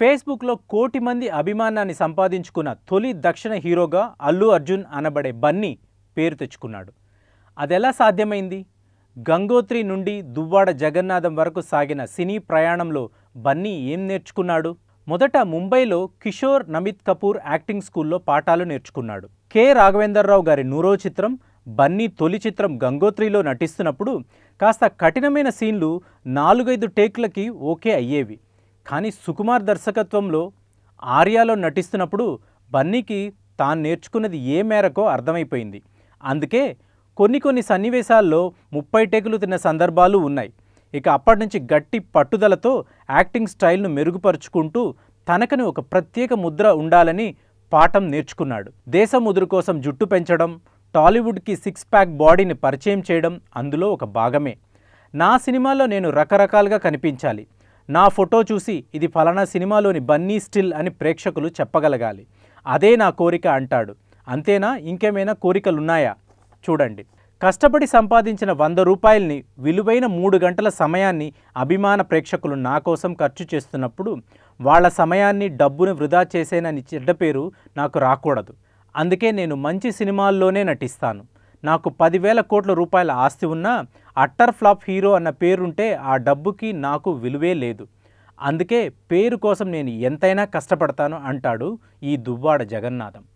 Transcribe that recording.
ఫేస్బుక్లో కోటి మంది అభిమానాన్ని సంపాదించుకున్న తొలి దక్షిణ హీరోగా అల్లు అర్జున్ అనబడే బన్నీ పేరు తెచ్చుకున్నాడు అదెలా సాధ్యమైంది గంగోత్రి నుండి దువ్వాడ జగన్నాథం వరకు సాగిన సినీ ప్రయాణంలో బన్నీ ఏం నేర్చుకున్నాడు మొదట ముంబైలో కిషోర్ నమిత్ కపూర్ యాక్టింగ్ స్కూల్లో పాఠాలు నేర్చుకున్నాడు కె రాఘవేందర్రావు గారి నూరో చిత్రం బన్నీ తొలి చిత్రం గంగోత్రిలో నటిస్తున్నప్పుడు కాస్త కఠినమైన సీన్లు నాలుగైదు టేక్లకి ఓకే అయ్యేవి కానీ సుకుమార్ దర్శకత్వంలో ఆర్యాలో నటిస్తున్నప్పుడు బన్నీకి తాను నేర్చుకున్నది ఏ మేరకో అర్థమైపోయింది అందుకే కొన్ని కొన్ని సన్నివేశాల్లో ముప్పై టేకులు తిన్న సందర్భాలు ఉన్నాయి ఇక అప్పటి నుంచి గట్టి పట్టుదలతో యాక్టింగ్ స్టైల్ను మెరుగుపరుచుకుంటూ తనకని ఒక ప్రత్యేక ముద్ర ఉండాలని పాఠం నేర్చుకున్నాడు దేశం ముదురు కోసం జుట్టు పెంచడం టాలీవుడ్కి సిక్స్ ప్యాక్ బాడీని పరిచయం చేయడం అందులో ఒక భాగమే నా సినిమాలో నేను రకరకాలుగా కనిపించాలి నా ఫోటో చూసి ఇది ఫలానా సినిమాలోని బన్నీ స్టిల్ అని ప్రేక్షకులు చెప్పగలగాలి అదే నా కోరిక అంటాడు అంతేనా ఇంకేమైనా కోరికలున్నాయా చూడండి కష్టపడి సంపాదించిన వంద రూపాయల్ని విలువైన మూడు గంటల సమయాన్ని అభిమాన ప్రేక్షకులు నా కోసం ఖర్చు చేస్తున్నప్పుడు వాళ్ళ సమయాన్ని డబ్బును వృధా చేసేనని చెడ్డ పేరు నాకు రాకూడదు అందుకే నేను మంచి సినిమాల్లోనే నటిస్తాను నాకు పదివేల కోట్ల రూపాయల ఆస్తి ఉన్నా అట్టర్ ఫ్లాప్ హీరో అన్న పేరుంటే ఆ డబ్బుకి నాకు విలువే లేదు అందుకే పేరు కోసం నేను ఎంతైనా కష్టపడతాను అంటాడు ఈ దువ్వాడ జగన్నాథం